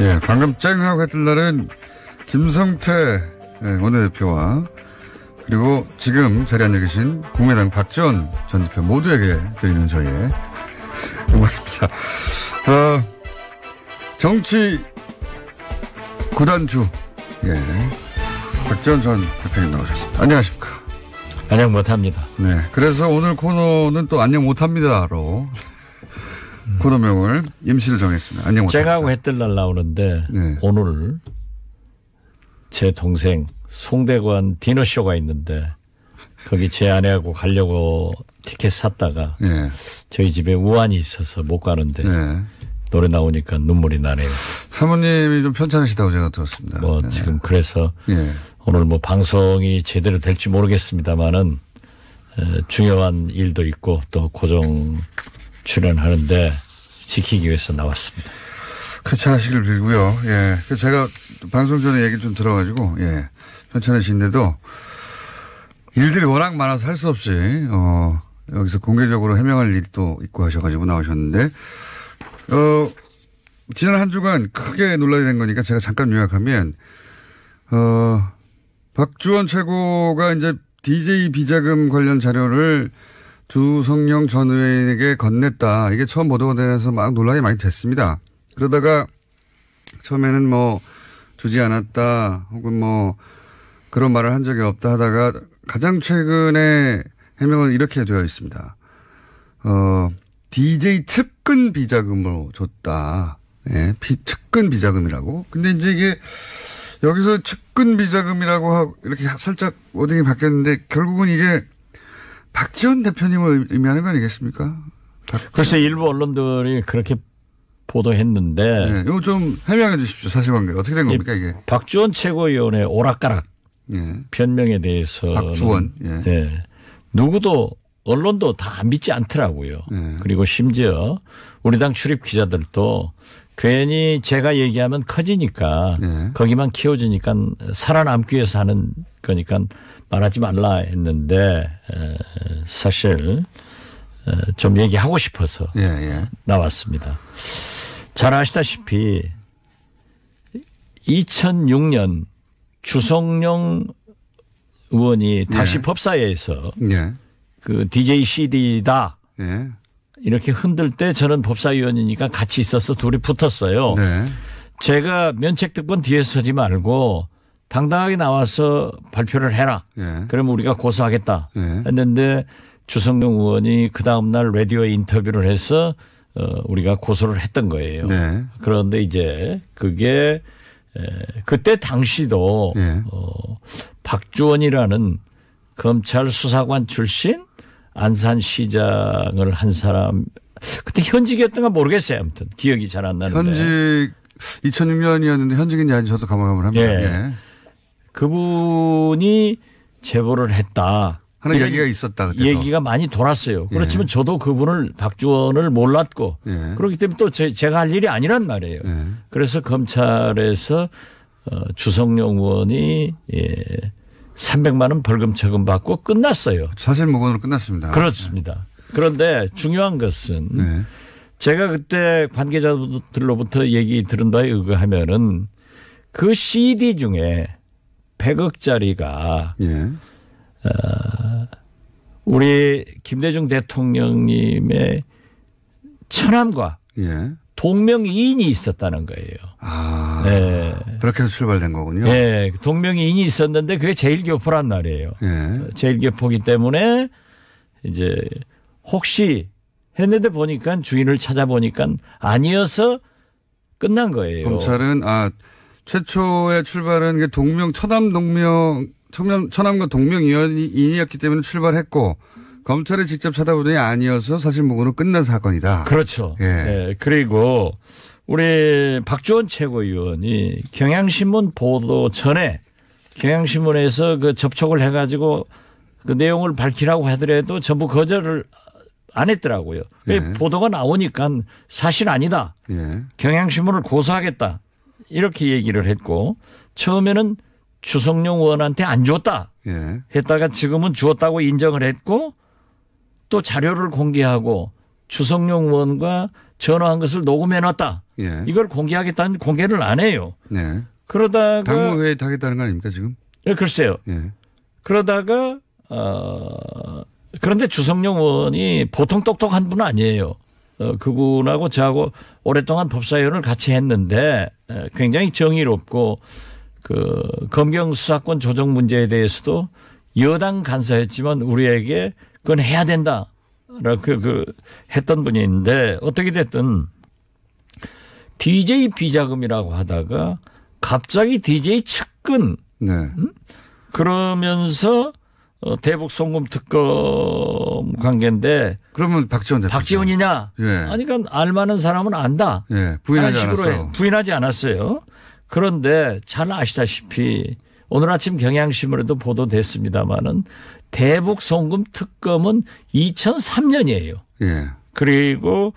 예, 방금 쨍 하고 했던 날은 김성태 예, 원내대표와 그리고 지금 자리 앉아 계신 국민의당 박지원 전 대표 모두에게 드리는 저희의 응원입니다. 어, 정치 구단주 예, 박지원 전 대표님 나오셨습니다. 안녕하십니까? 안녕 못합니다. 네, 그래서 오늘 코너는 또 안녕 못합니다로 코너명을 임시로 정했습니다. 안녕. 쨍하고 해뜰 날 나오는데 네. 오늘 제 동생 송대관 디너쇼가 있는데 거기 제 아내하고 가려고 티켓 샀다가 네. 저희 집에 우환이 있어서 못 가는데 네. 노래 나오니까 눈물이 나네요. 사모님이 좀 편찮으시다고 제가 들었습니다. 뭐 네. 지금 그래서 예. 오늘 뭐 방송이 제대로 될지 모르겠습니다만은 중요한 일도 있고 또 고정 출연하는데 지키기 위해서 나왔습니다. 같이 하시길 빌고요. 예. 그 제가 방송 전에 얘기 좀 들어가지고, 예. 편찮으신데도 일들이 워낙 많아서 할 수 없이, 어, 여기서 공개적으로 해명할 일이 또 있고 하셔가지고 나오셨는데, 어, 지난 한 주간 크게 논란이 된 거니까 제가 잠깐 요약하면, 어, 박주원 최고가 이제 DJ 비자금 관련 자료를 두성룡전 의원에게 건넸다. 이게 처음 보도가 되면서 막 논란이 많이 됐습니다. 그러다가 처음에는 뭐 주지 않았다 혹은 뭐 그런 말을 한 적이 없다 하다가 가장 최근에 해명은 이렇게 되어 있습니다. 어, DJ 측근 비자금으로 줬다. 예, 비, 측근 비자금이라고. 근데 이제 이게 여기서 측근 비자금이라고 하고 이렇게 살짝 워딩이 바뀌었는데 결국은 이게 박지원 대표님을 의미하는 거 아니겠습니까? 박지원. 글쎄 일부 언론들이 그렇게 보도했는데 네, 이거 좀 해명해 주십시오 사실관계 어떻게 된 겁니까 이게? 박지원 최고위원의 오락가락 예. 변명에 대해서 박지원 예. 예. 누구도 언론도 다안 믿지 않더라고요. 예. 그리고 심지어 우리 당 출입 기자들도 괜히 제가 얘기하면 커지니까 예. 거기만 키워지니까 살아남기 위해서 하는 거니까 말하지 말라 했는데 사실 좀 얘기하고 싶어서 예, 예. 나왔습니다. 잘 아시다시피 2006년 주성룡 의원이 다시 예. 법사위에서 예. 그 DJ CD다 예. 이렇게 흔들 때 저는 법사위원이니까 같이 있어서 둘이 붙었어요. 네. 제가 면책특권 뒤에 서지 말고 당당하게 나와서 발표를 해라. 예. 그면 우리가 고소하겠다. 예. 했는데 주성룡 의원이 그 다음날 라디오에 인터뷰를 해서 어, 우리가 고소를 했던 거예요. 네. 그런데 이제 그게 에, 그때 당시도 예. 어, 박주원이라는 검찰 수사관 출신 안산시장을 한 사람 그때 현직이었던가 모르겠어요. 아무튼 기억이 잘 안 나는데 현직 2006년이었는데 현직인지 아닌지 저도 감물가물합니다 예. 예. 그분이 제보를 했다. 하는 얘기가 있었다. 그때도. 얘기가 많이 돌았어요. 예. 그렇지만 예. 저도 그분을 박주원을 몰랐고 예. 그렇기 때문에 또 제, 제가 할 일이 아니란 말이에요. 예. 그래서 검찰에서 어, 주성용 의원이 예, 300만 원 벌금 처분 받고 끝났어요. 사실 무건으로 끝났습니다. 그렇습니다. 그런데 중요한 것은 예. 제가 그때 관계자들로부터 얘기 들은 바에 의거하면은 그 CD 중에 100억짜리가 예. 어, 우리 김대중 대통령님의 천함과 예. 동명이인이 있었다는 거예요. 아, 예. 그렇게 해서 출발된 거군요. 예, 그 동명이인이 있었는데 그게 제일교포란 말이에요. 예. 제일교포기 때문에 이제 혹시 했는데 보니까 주인을 찾아보니까 아니어서 끝난 거예요. 검찰은 아 최초의 출발은 동명 처남 동명 청년 천남과 동명이인이었기 때문에 출발했고 검찰이 직접 찾아보더니 아니어서 사실무으로 끝난 사건이다. 그렇죠. 예. 예. 그리고 우리 박주원 최고위원이 경향신문 보도 전에 경향신문에서 그 접촉을 해가지고 그 내용을 밝히라고 하더라도 전부 거절을 안 했더라고요. 예. 보도가 나오니까 사실 아니다. 예. 경향신문을 고소하겠다. 이렇게 얘기를 했고 처음에는 추석용 의원한테 안 줬다 예. 했다가 지금은 주었다고 인정을 했고 또 자료를 공개하고 추석용 의원과 전화한 것을 녹음해 놨다. 예. 이걸 공개하겠다는 공개를 안 해요. 예. 그러다가 당무회의 하겠다는 거 아닙니까 지금? 예, 글쎄요. 예. 그러다가 어 그런데 주성용 의원이 보통 똑똑한 분은 아니에요. 어, 그분하고 저하고 오랫동안 법사위원을 같이 했는데 굉장히 정의롭고 그 검경 수사권 조정 문제에 대해서도 여당 간사였지만 우리에게 그건 해야 된다라고 그, 그 했던 분이있는데 어떻게 됐든 DJ 비자금이라고 하다가 갑자기 DJ 측근 네. 음? 그러면서 어, 대북 송금 특검 관계인데 그러면 박지원 대표 박지원이냐? 예. 아니 그니까 알만한 사람은 안다. 예. 부인하지 않았어요. 부인하지 않았어요. 그런데 잘 아시다시피 오늘 아침 경향신문에도 보도됐습니다마는 대북 송금 특검은 2003년이에요. 예. 그리고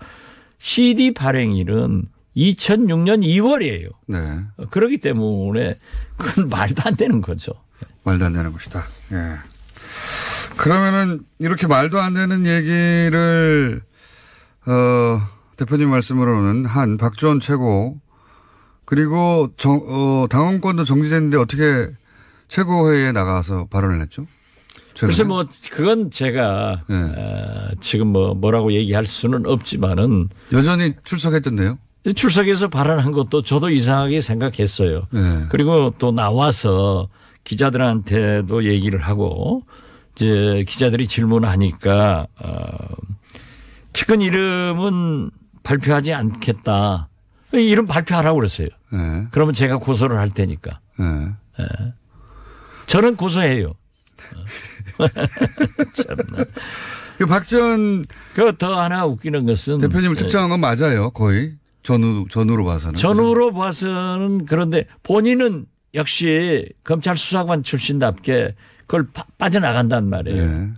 CD 발행일은 2006년 2월이에요. 네. 그렇기 때문에 그건 말도 안 되는 거죠. 말도 안 되는 것이다. 예. 그러면은 이렇게 말도 안 되는 얘기를 어, 대표님 말씀으로는 한 박주원 최고 그리고 정, 어, 당원권도 정지됐는데 어떻게 최고회의에 나가서 발언을 했죠? 글쎄 뭐 그건 제가 네. 어, 지금 뭐 뭐라고 얘기할 수는 없지만은 여전히 출석했던데요. 출석해서 발언한 것도 저도 이상하게 생각했어요. 네. 그리고 또 나와서 기자들한테도 얘기를 하고 이제 기자들이 질문하니까 어, 측근 이름은 발표하지 않겠다. 이름 발표하라고 그랬어요. 네. 그러면 제가 고소를 할 테니까. 네. 네. 저는 고소해요. 참나. 그 박지원 그더 하나 웃기는 것은 대표님을 특정한 건 맞아요. 거의 전후 전후로 봐서는 전후로 봐서는 그런데 본인은 역시 검찰 수사관 출신답게 그걸 빠져나간단 말이에요. 예.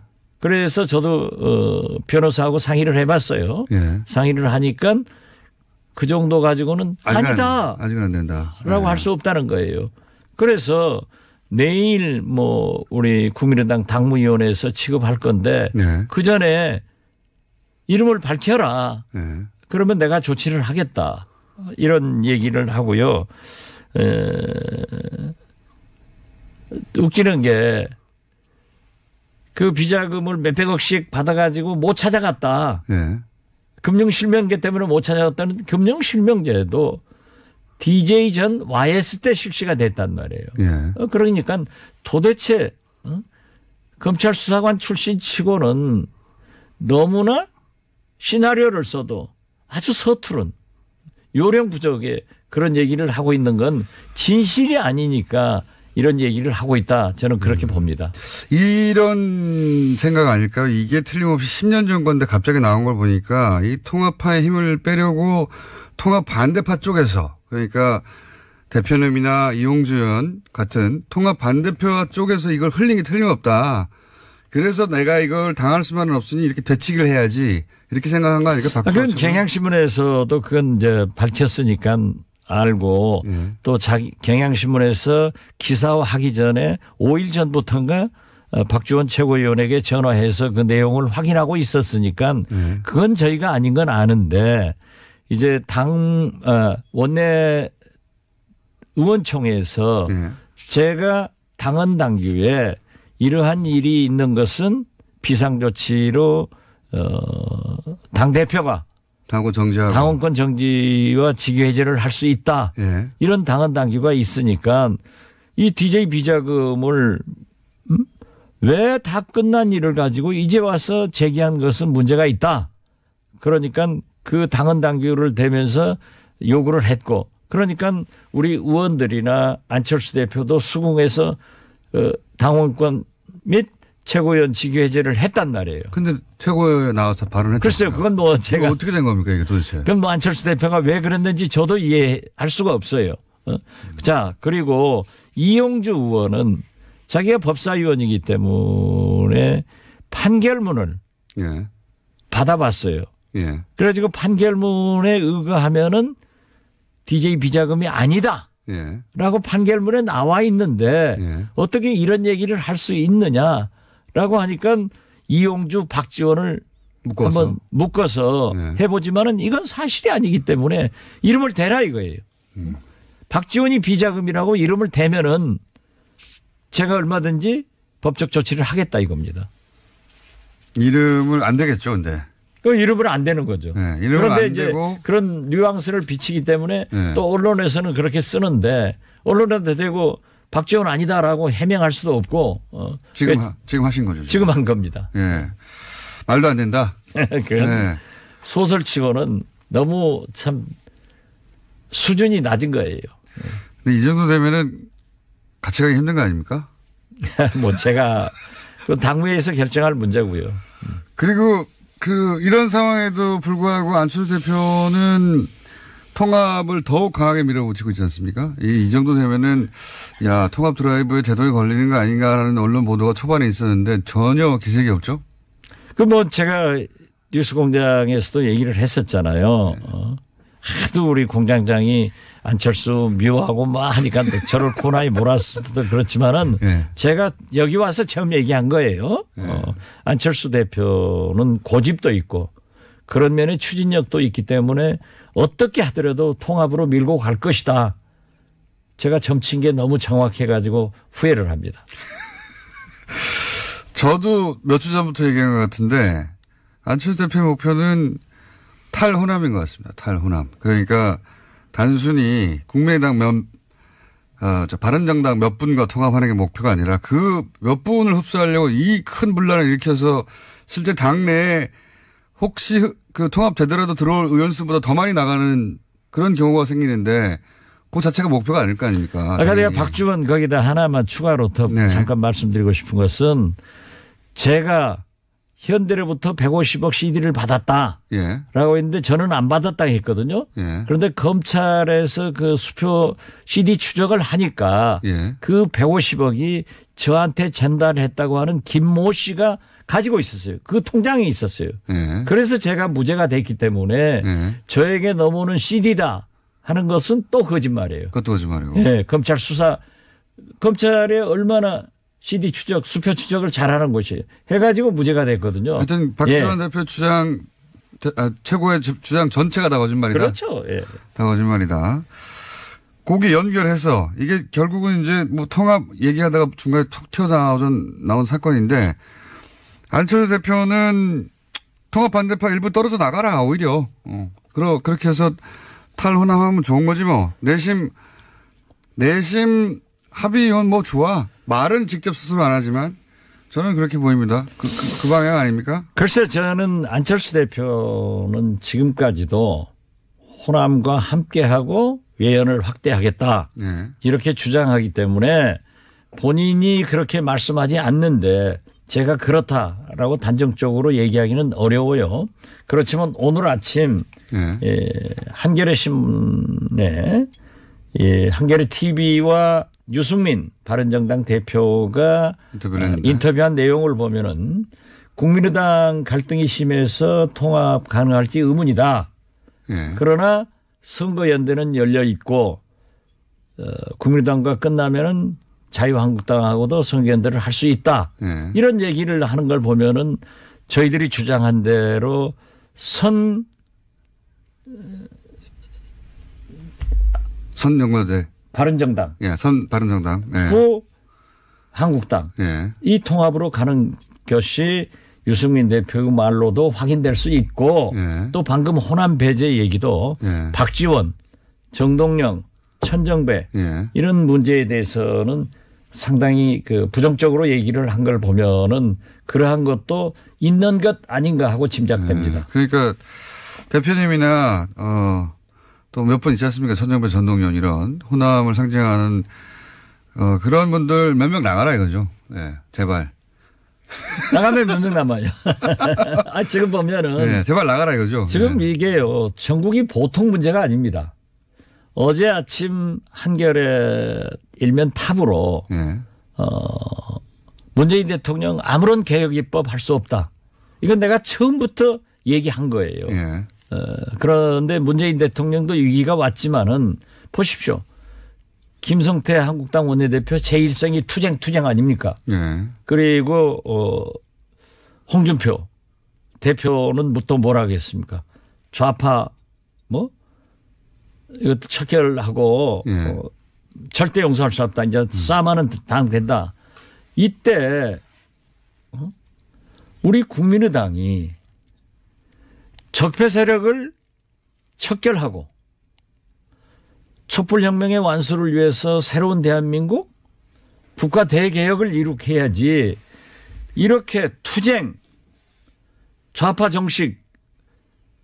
그래서 저도 어, 변호사하고 상의를 해봤어요. 예. 상의를 하니까 그 정도 가지고는 아직은, 아니다. 아직은 안 된다.라고 예. 할수 없다는 거예요. 그래서 내일 뭐 우리 국민의당 당무위원회에서 취급할 건데 예. 그 전에 이름을 밝혀라. 예. 그러면 내가 조치를 하겠다. 이런 얘기를 하고요. 에... 웃기는 게 그 비자금을 몇백억씩 받아가지고 못 찾아갔다. 예. 금융실명제 때문에 못 찾아갔다는 금융실명제도 DJ 전 YS 때 실시가 됐단 말이에요. 예. 어, 그러니까 도대체 검찰 수사관 출신 치고는 너무나 시나리오를 써도 아주 서투른 요령 부족의 그런 얘기를 하고 있는 건 진실이 아니니까 이런 얘기를 하고 있다. 저는 그렇게 음. 봅니다. 이런 생각 아닐까요? 이게 틀림없이 10년 전 건데 갑자기 나온 걸 보니까 이 통합파의 힘을 빼려고 통합 반대파 쪽에서 그러니까 대표님이나 이용주연 같은 통합 반대표 쪽에서 이걸 흘린 게 틀림없다. 그래서 내가 이걸 당할 수만은 없으니 이렇게 대치기를 해야지 이렇게 생각한 거 아닐까? 박주 아, 그건 경향신문에서도 그건 이제 밝혔으니까 알고 음. 또 자기 경향신문에서 기사화하기 전에 5일 전부터인가 어, 박주원 최고위원에게 전화해서 그 내용을 확인하고 있었으니까 음. 그건 저희가 아닌 건 아는데 이제 당 어, 원내 의원총회에서 네. 제가 당헌 당규에 이러한 일이 있는 것은 비상조치로 어, 당 대표가 당원 정지하고. 당원권 정지와 직위 해제를 할 수 있다. 예. 이런 당헌 당규가 있으니까 이 DJ 비자금을 음? 왜다 끝난 일을 가지고 이제 와서 제기한 것은 문제가 있다. 그러니까 그 당헌 당규를 대면서 요구를 했고 그러니까 우리 의원들이나 안철수 대표도 수긍해서 어, 당원권 및 최고위원 직위 해제를 했단 말이에요. 근데 최고위원 나와서 발언했다. 글쎄요, 그건 뭐 제가 어떻게 된 겁니까 이게 도대체? 그럼 뭐 안철수 대표가 왜 그랬는지 저도 이해할 수가 없어요. 어? 자 그리고 이용주 의원은 자기가 법사위원이기 때문에 판결문을 예. 받아봤어요. 예. 그래가지고 판결문에 의거하면은 DJ 비자금이 아니다. 예. 라고 판결문에 나와 있는데 예. 어떻게 이런 얘기를 할 수 있느냐. 라고 하니까 이용주 박지원을 묶어서. 한번 묶어서 네. 해보지만은 이건 사실이 아니기 때문에 이름을 대라 이거예요. 음. 박지원이 비자금이라고 이름을 대면은 제가 얼마든지 법적 조치를 하겠다 이겁니다. 이름을 안 되겠죠, 근데. 그 이름을 안 되는 거죠. 네, 그런데 이제 되고. 그런 뉘앙스를 비치기 때문에 네. 또 언론에서는 그렇게 쓰는데 언론한테 되고 박지원 아니다라고 해명할 수도 없고 어. 지금 하, 지금 하신 거죠. 지금, 지금 한 겁니다. 예. 말도 안 된다. 예. 소설치고는 너무 참 수준이 낮은 거예요. 근데 이 정도 되면은 같이 가기 힘든 거 아닙니까? 뭐 제가 그당무에서 결정할 문제고요. 그리고 그 이런 상황에도 불구하고 안철수 대표는 통합을 더욱 강하게 밀어붙이고 있지 않습니까? 이, 이 정도 되면은 야 통합 드라이브에 제동이 걸리는 거 아닌가라는 언론 보도가 초반에 있었는데 전혀 기색이 없죠. 그 뭐 제가 뉴스공장에서도 얘기를 했었잖아요. 네. 어. 하도 우리 공장장이 안철수 미워하고 막 뭐 하니까 저를 고나이 몰았어도 그렇지만은 네. 제가 여기 와서 처음 얘기한 거예요. 네. 어, 안철수 대표는 고집도 있고 그런 면의 추진력도 있기 때문에 어떻게 하더라도 통합으로 밀고 갈 것이다. 제가 점친 게 너무 정확해가지고 후회를 합니다. 저도 몇 주 전부터 얘기한 것 같은데 안철수 대표의 목표는 탈호남인 것 같습니다. 탈호남. 그러니까 단순히 국민의당 면 어, 아, 저 바른정당 몇 분과 통합하는 게 목표가 아니라 그 몇 분을 흡수하려고 이 큰 분란을 일으켜서 실제 당내에 혹시 그 통합 되더라도 들어올 의원 수보다 더 많이 나가는 그런 경우가 생기는데 그 자체가 목표가 아닐 거 아닙니까? 아까 내가 박주원 거기다 하나만 추가로 더 네. 잠깐 말씀드리고 싶은 것은 제가 현대로부터 150억 CD를 받았다라고 예. 했는데 저는 안 받았다 했거든요. 예. 그런데 검찰에서 그 수표 CD 추적을 하니까 예. 그 150억이 저한테 전달했다고 하는 김 모 씨가 가지고 있었어요. 그 통장에 있었어요. 네. 그래서 제가 무죄가 됐기 때문에 네. 저에게 넘어오는 CD다 하는 것은 또 거짓말이에요. 그것도 거짓말이고. 네, 검찰 수사 검찰에 얼마나 CD 추적, 수표 추적을 잘하는 곳이 해가지고 무죄가 됐거든요. 하여튼 박수환 예. 대표 주장 아, 최고의 주장 전체가 다 거짓말이다. 그렇죠. 예. 다 거짓말이다. 고기 연결해서 이게 결국은 이제 뭐 통합 얘기하다가 중간에 툭 튀어나오던 나온 사건인데 안철수 대표는 통합 반대파 일부 떨어져 나가라 오히려 어. 그러 그렇게 해서 탈호남하면 좋은 거지 뭐 내심 내심 합의원 뭐 좋아 말은 직접 스스로 안 하지만 저는 그렇게 보입니다. 그, 그, 그, 방향 아닙니까? 글쎄 저는 안철수 대표는 지금까지도 호남과 함께하고 외연을 확대하겠다 네. 이렇게 주장하기 때문에 본인이 그렇게 말씀하지 않는데 제가 그렇다라고 단정적으로 얘기하기는 어려워요. 그렇지만 오늘 아침 예. 예, 한겨레 신문에 예, 한겨레 TV와 유승민 바른정당 대표가 인터뷰 아, 인터뷰한 내용을 보면은 국민의당 갈등이 심해서 통합 가능할지 의문이다. 예. 그러나 선거 연대는 열려 있고 어, 국민의당과 끝나면은 자유한국당하고도 선견대를 할 수 있다. 네. 이런 얘기를 하는 걸 보면은 저희들이 주장한 대로 선 선연관대 바른정당. 예, 선 바른정당. 예. 후 한국당. 예. 이 통합으로 가는 것이 유승민 대표의 말로도 확인될 수 있고 예. 또 방금 호남 배제 얘기도 예. 박지원, 정동영, 천정배 예. 이런 문제에 대해서는 상당히 그 부정적으로 얘기를 한 걸 보면은 그러한 것도 있는 것 아닌가 하고 짐작됩니다. 네. 그러니까 대표님이나 어, 또 몇 분 있지 않습니까? 천정배 전동연 이런 호남을 상징하는 어, 그런 분들 몇 명 나가라 이거죠. 네, 제발. 나가면 몇 명 남아요. 아, 지금 보면은. 네, 제발 나가라 이거죠. 지금 네. 이게요. 전국이 보통 문제가 아닙니다. 어제 아침 한겨레 일면 탑으로 네. 어, 문재인 대통령 아무런 개혁 입법 할 수 없다. 이건 내가 처음부터 얘기한 거예요. 네. 어, 그런데 문재인 대통령도 위기가 왔지만은 보십시오. 김성태 한국당 원내대표 제일성이 투쟁 투쟁 아닙니까? 네. 그리고 어 홍준표 대표는 또 뭐라 하겠습니까? 좌파 뭐 이것도 척결하고 예. 어, 절대 용서할 수 없다. 이제 음. 싸마는 당된다. 이때 어? 우리 국민의당이 적폐 세력을 척결하고 촛불혁명의 완수를 위해서 새로운 대한민국 국가 대개혁을 이룩해야지 이렇게 투쟁 좌파 정식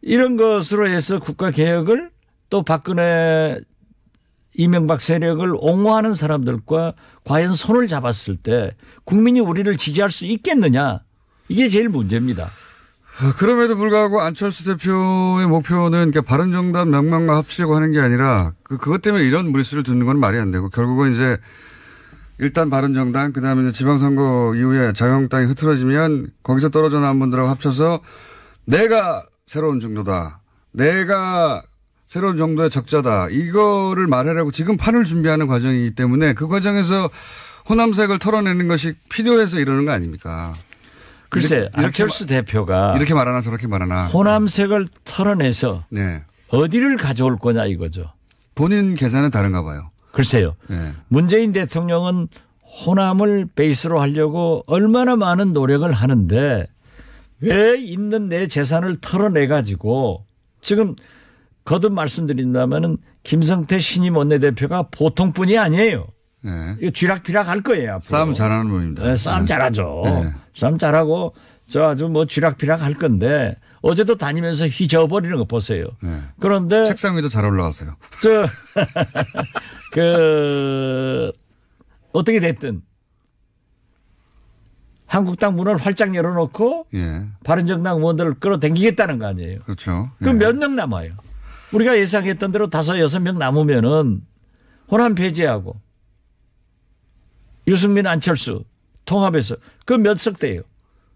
이런 것으로 해서 국가 개혁을 또 박근혜 이명박 세력을 옹호하는 사람들과 과연 손을 잡았을 때 국민이 우리를 지지할 수 있겠느냐 이게 제일 문제입니다. 아, 그럼에도 불구하고 안철수 대표의 목표는 그러니까 바른정당 명망과 합치려고 하는 게 아니라 그, 그것 때문에 이런 물수를 두는건 말이 안 되고 결국은 이제 일단 바른정당 그다음에 이제 지방선거 이후에 자유한국당이 흐트러지면 거기서 떨어져 나온 분들하고 합쳐서 내가 새로운 중도다. 내가 새로운 정도의 적자다. 이거를 말하려고 지금 판을 준비하는 과정이기 때문에 그 과정에서 호남색을 털어내는 것이 필요해서 이러는 거 아닙니까? 글쎄, 안철수 대표가 이렇게 말하나 저렇게 말하나 호남색을 털어내서 네. 어디를 가져올 거냐 이거죠. 본인 계산은 다른가 봐요. 글쎄요. 네. 문재인 대통령은 호남을 베이스로 하려고 얼마나 많은 노력을 하는데 왜 있는 내 재산을 털어내 가지고 지금 거듭 말씀드린다면은 김성태 신임 원내대표가 보통뿐이 아니에요. 네. 이거 쥐락피락 할 거예요. 앞으로. 싸움 잘하는 분입니다. 네, 싸움 네. 잘하죠. 네. 싸움 잘하고 저 아주 뭐 쥐락피락 할 건데 어제도 다니면서 휘저어버리는 거 보세요. 네. 그런데 책상 위도 잘 올라갔어요. 저, 그 어떻게 됐든 한국당 문을 활짝 열어놓고 예. 바른정당 의원들을 끌어당기겠다는 거 아니에요. 그렇죠. 그럼 예. 몇명 남아요? 우리가 예상했던 대로 다섯 여섯 명 남으면은 호남 폐지하고 유승민 안철수 통합해서 그 몇석대요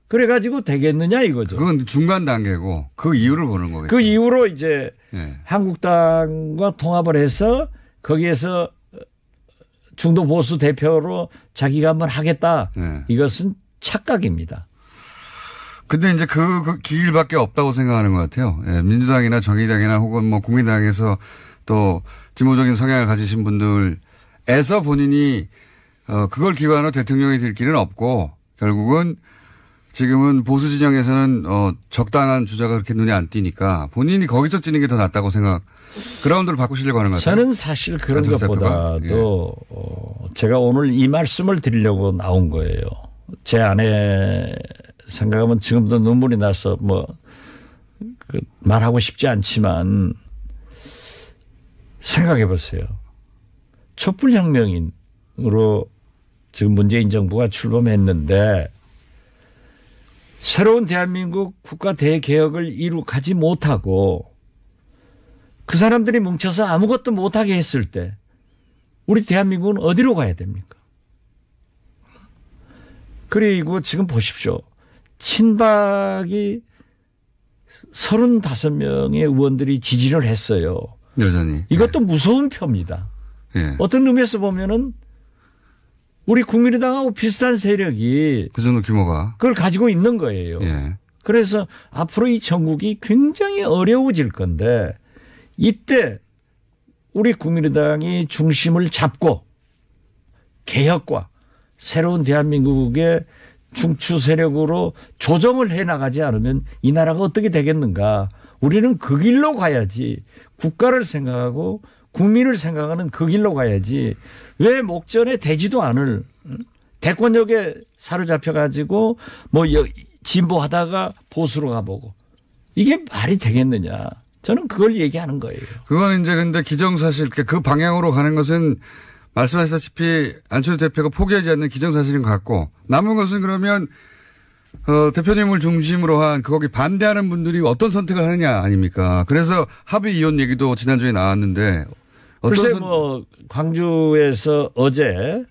그래가지고 되겠느냐 이거죠. 그건 중간 단계고 그 이유를 보는 거겠죠. 그 이후로 이제 네. 한국당과 통합을 해서 거기에서 중도 보수 대표로 자기가 한번 하겠다. 네. 이것은 착각입니다. 근데 이제 그, 그 길밖에 없다고 생각하는 것 같아요. 예, 민주당이나 정의당이나 혹은 뭐 국민당에서 또 진보적인 성향을 가지신 분들에서 본인이 어, 그걸 기반으로 대통령이 될 길은 없고 결국은 지금은 보수 진영에서는 어, 적당한 주자가 그렇게 눈에 안 띄니까 본인이 거기서 뛰는 게 더 낫다고 생각. 그라운드를 바꾸시려고 하는 것 같아요. 저는 사실 그런 것보다도 예. 어, 제가 오늘 이 말씀을 드리려고 나온 거예요. 제 아내 생각하면 지금도 눈물이 나서 뭐, 그 말하고 싶지 않지만 생각해 보세요. 촛불혁명으로 인 지금 문재인 정부가 출범했는데 새로운 대한민국 국가 대개혁을 이루하지 못하고 그 사람들이 뭉쳐서 아무것도 못하게 했을 때 우리 대한민국은 어디로 가야 됩니까? 그리고 지금 보십시오. 친박이 35명의 의원들이 지지를 했어요. 여전히. 네. 이것도 네. 무서운 표입니다. 네. 어떤 의미에서 보면은 우리 국민의당하고 비슷한 세력이 그 정도 규모가 그걸 가지고 있는 거예요. 네. 그래서 앞으로 이 전국이 굉장히 어려워질 건데 이때 우리 국민의당이 중심을 잡고 개혁과 새로운 대한민국의 중추 세력으로 조정을 해 나가지 않으면 이 나라가 어떻게 되겠는가. 우리는 그 길로 가야지. 국가를 생각하고 국민을 생각하는 그 길로 가야지. 왜 목전에 되지도 않을 대권역에 사로잡혀 가지고 뭐 진보하다가 보수로 가보고 이게 말이 되겠느냐. 저는 그걸 얘기하는 거예요. 그건 이제 근데 기정사실 그 방향으로 가는 것은 말씀하셨다시피 안철수 대표가 포기하지 않는 기정사실인 것 같고 남은 것은 그러면 어, 대표님을 중심으로 한 거기 반대하는 분들이 어떤 선택을 하느냐 아닙니까? 그래서 합의 이혼 얘기도 지난주에 나왔는데 글쎄 선... 뭐 광주에서 어제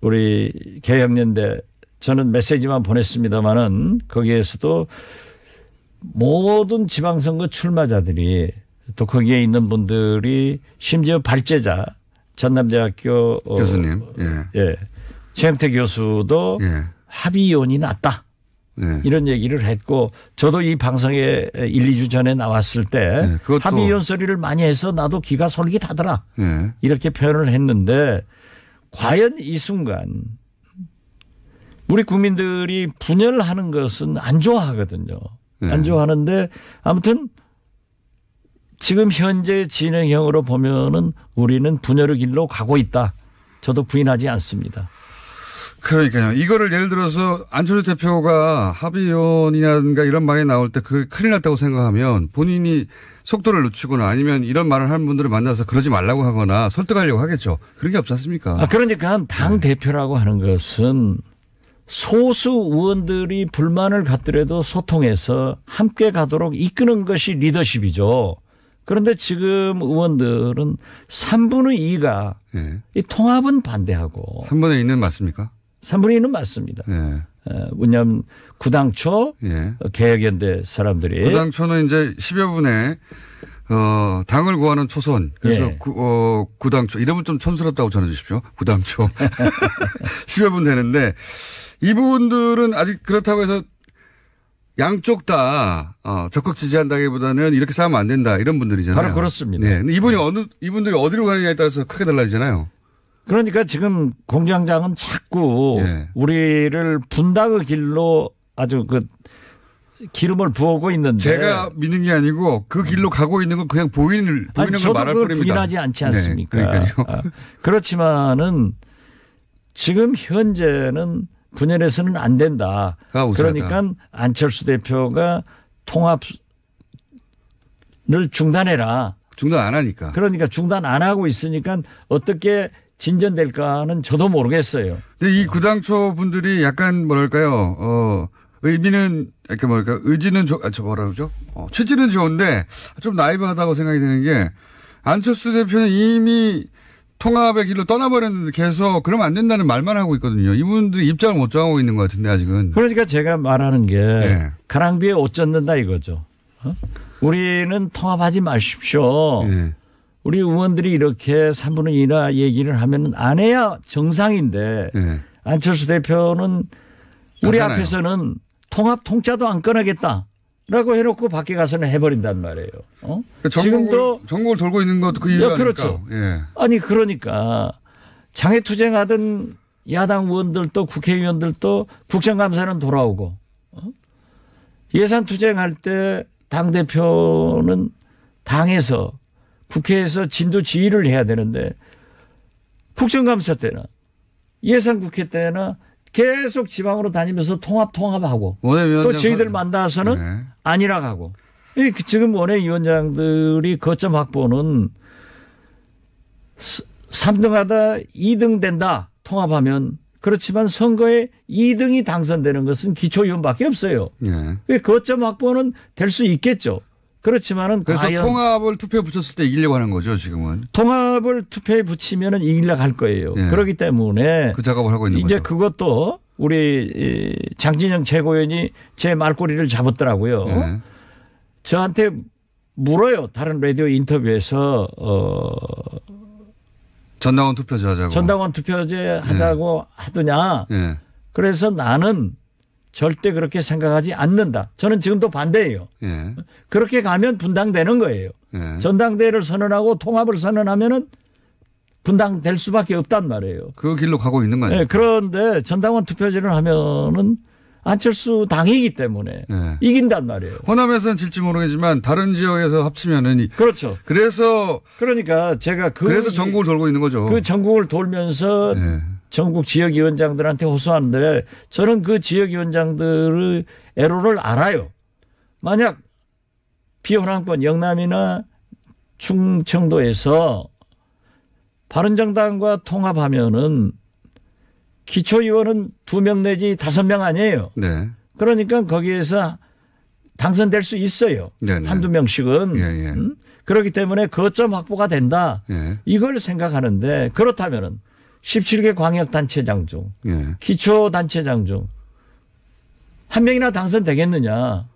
우리 개혁연대 저는 메시지만 보냈습니다마는 거기에서도 모든 지방선거 출마자들이 또 거기에 있는 분들이 심지어 발제자 전남대학교 어, 교수님, 예. 예. 최영태 교수도 예. 합의이혼이 났다 예. 이런 얘기를 했고 저도 이 방송에 1, 2주 전에 나왔을 때 예, 합의이혼 소리를 많이 해서 나도 귀가 솔깃하더라. 예. 이렇게 표현을 했는데 과연 이 순간 우리 국민들이 분열하는 것은 안 좋아하거든요. 예. 안 좋아하는데 아무튼 지금 현재 진행형으로 보면은 우리는 분열의 길로 가고 있다. 저도 부인하지 않습니다. 그러니까요. 이거를 예를 들어서 안철수 대표가 합의원이라든가 이런 말이 나올 때그 큰일 났다고 생각하면 본인이 속도를 늦추거나 아니면 이런 말을 하는 분들을 만나서 그러지 말라고 하거나 설득하려고 하겠죠. 그런 게 없지 않습니까? 아, 그러니까 당 네. 대표라고 하는 것은 소수 의원들이 불만을 갖더라도 소통해서 함께 가도록 이끄는 것이 리더십이죠. 그런데 지금 의원들은 3분의 2가 예. 이 통합은 반대하고 3분의 2는 맞습니까? 3분의 2는 맞습니다. 예. 예. 왜냐하면 구당초 예. 어, 개혁연대 사람들이 구당초는 이제 10여 분의 어, 당을 구하는 초선. 그래서 예. 구, 어, 구당초. 이름은 좀 촌스럽다고 전해주십시오. 구당초. 10여 분 되는데 이분들은 부 아직 그렇다고 해서 양쪽 다 어, 적극 지지한다기보다는 이렇게 싸우면 안 된다 이런 분들이잖아요. 바로 그렇습니다. 네. 이분이 네. 어느 이분들이 어디로 가느냐에 따라서 크게 달라지잖아요. 그러니까 지금 공장장은 자꾸 예. 우리를 분당의 길로 아주 그 기름을 부어고 있는데 제가 믿는 게 아니고 그 길로 음. 가고 있는 건 그냥 보이는 보이는 걸 말할 그 뿐입니다. 부인하지 않지 네, 않습니까? 네, 그러니까요. 아, 그렇지만은 지금 현재는 분열해서는 안 된다. 아, 그러니까 안철수 대표가 통합을 중단해라. 중단 안 하니까. 그러니까 중단 안 하고 있으니까 어떻게 진전될까는 저도 모르겠어요. 근데 이 구당초 분들이 약간 뭐랄까요, 어, 의미는, 이렇게 뭐랄까, 의지는 좋, 아, 저 뭐라 그러죠? 어, 취지는 좋은데 좀 나이브하다고 생각이 드는 게 안철수 대표는 이미 통합의 길로 떠나버렸는데 계속 그러면 안 된다는 말만 하고 있거든요. 이분들이 입장을 못 정하고 있는 것 같은데 아직은. 그러니까 제가 말하는 게 네. 가랑비에 옷 젖는다 이거죠. 어? 우리는 통합하지 마십시오. 네. 우리 의원들이 이렇게 3분의 2나 얘기를 하면 안 해야 정상인데 네. 안철수 대표는 우리 하잖아요. 앞에서는 통합 통짜도 안 꺼내겠다. 라고 해놓고 밖에 가서는 해버린단 말이에요. 어? 그러니까 전국을, 지금도 전국을 돌고 있는 것도 그 이유가 그렇죠. 예. 아니 그러니까 장애 투쟁하던 야당 의원들도 국회의원들도 국정감사는 돌아오고 어? 예산 투쟁할 때 당 대표는 당에서 국회에서 진도 지휘를 해야 되는데 국정감사 때나 예산 국회 때나 계속 지방으로 다니면서 통합 통합하고 또 저희들 만나서는 네. 아니라 가고 그 지금 원외위원장들이 거점 확보는 3등하다 2등 된다 통합하면 그렇지만 선거에 2등이 당선되는 것은 기초위원밖에 없어요. 네. 그 거점 확보는 될 수 있겠죠. 그렇지만은 그래서 통합을 투표에 붙였을 때 이기려고 하는 거죠 지금은 통합을 투표에 붙이면은 이기려고 할 거예요. 예. 그렇기 때문에 그 작업을 하고 있는 이제 거죠. 그것도 우리 장진영 최고위원이 제 말꼬리를 잡았더라고요. 예. 저한테 물어요. 다른 라디오 인터뷰에서 어 전당원 투표제 하자고 전당원 투표제 하자고 예. 하더냐. 예. 그래서 나는 절대 그렇게 생각하지 않는다. 저는 지금도 반대예요. 예. 그렇게 가면 분당되는 거예요. 예. 전당대회를 선언하고 통합을 선언하면은 분당될 수밖에 없단 말이에요. 그 길로 가고 있는 거아요 예. 그런데 전당원 투표제를 하면은 안철수 당이기 때문에 예. 이긴단 말이에요. 호남에서는 질지 모르겠지만 다른 지역에서 합치면은 그렇죠. 그래서 그러니까 제가 그 그래서 전국을 돌고 있는 거죠. 그 전국을 돌면서 예. 전국 지역위원장들한테 호소하는데 저는 그 지역위원장들의 애로를 알아요. 만약 비호랑권 영남이나 충청도에서 바른정당과 통합하면은 기초의원은 두 명 내지 다섯 명 아니에요. 네. 그러니까 거기에서 당선될 수 있어요. 네네. 네. 한두 명씩은. 예, 예. 음? 그렇기 때문에 거점 확보가 된다. 예. 이걸 생각하는데 그렇다면은 17개 광역단체장 중, 예. 기초단체장 중, 한 명이나 당선되겠느냐.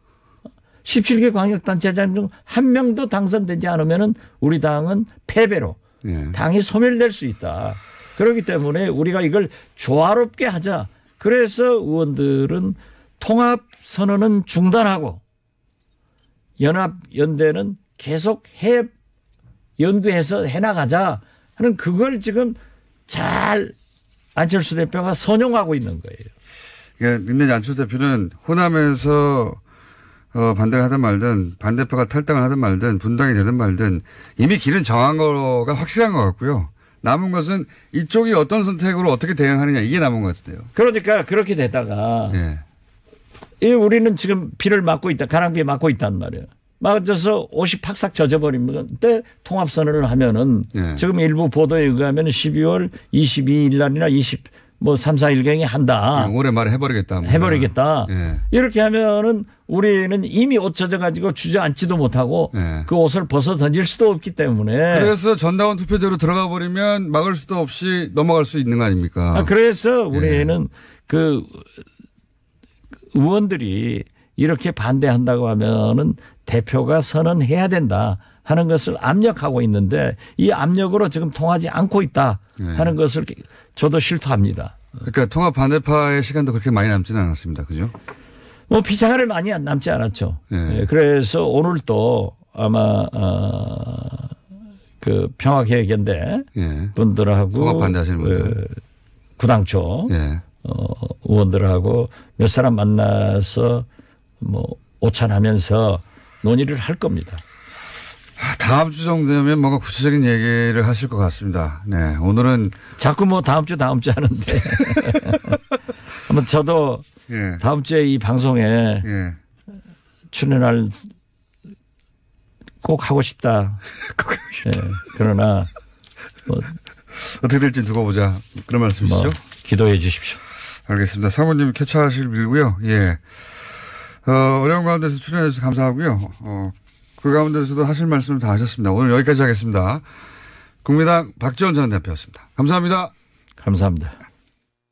17개 광역단체장 중 한 명도 당선되지 않으면은 우리 당은 패배로, 예. 당이 소멸될 수 있다. 그렇기 때문에 우리가 이걸 조화롭게 하자. 그래서 의원들은 통합 선언은 중단하고 연합 연대는 계속 해 연구해서 해나가자 하는 그걸 지금 잘 안철수 대표가 선용하고 있는 거예요. 그러니까 근데 안철수 대표는 호남에서 어, 반대를 하든 말든 반대파가 탈당을 하든 말든 분당이 되든 말든 이미 길은 정한 거가 확실한 것 같고요. 남은 것은 이쪽이 어떤 선택으로 어떻게 대응하느냐 이게 남은 것 같아요. 그러니까 그렇게 되다가 예. 우리는 지금 비를 맞고 있다. 가랑비에 맞고 있단 말이에요. 맞아서 옷이 팍싹 젖어버리는데 통합선언을 하면은 네. 지금 일부 보도에 의하면 12월 22일 날이나 20, 뭐 3, 4일경에 한다. 예, 올해 말에 해버리겠다. 뭐. 해버리겠다. 네. 이렇게 하면은 우리는 이미 옷 젖어가지고 주저앉지도 못하고 네. 그 옷을 벗어 던질 수도 없기 때문에. 그래서 전당원 투표제로 들어가 버리면 막을 수도 없이 넘어갈 수 있는 거 아닙니까? 아, 그래서 우리는 그 의원들이 이렇게 반대한다고 하면은 대표가 선언해야 된다 하는 것을 압력하고 있는데 이 압력으로 지금 통하지 않고 있다 네. 하는 네. 것을 저도 실토합니다. 그러니까 통합 반대파의 시간도 그렇게 많이 남지는 않았습니다. 그죠? 뭐 비상을 많이 남지 않았죠. 네. 예, 그래서 오늘 또 아마 어, 그 평화계획연대 예. 분들하고 통합 반대하시는 분들 예, 구당초 어, 의원들하고 몇 사람 만나서 뭐 오찬하면서 논의를 할 겁니다. 아, 다음 주 정도면 뭔가 구체적인 얘기를 하실 것 같습니다. 네. 오늘은 자꾸 뭐 다음 주 다음 주 하는데. 한번 저도 예. 다음 주에 이 방송에 예. 출연할 꼭 하고 싶다. 꼭 하고 싶다. 예. 그러나 뭐 어떻게 될지 두고 보자. 그런 말씀이시죠? 뭐 기도해 주십시오. 알겠습니다. 사모님 캐차하실 일고요. 예. 어, 어려운 가운데서 출연해주셔서 감사하고요. 어, 그 가운데서도 하실 말씀을 다 하셨습니다. 오늘 여기까지 하겠습니다. 국민당 박지원 전 대표였습니다. 감사합니다. 감사합니다.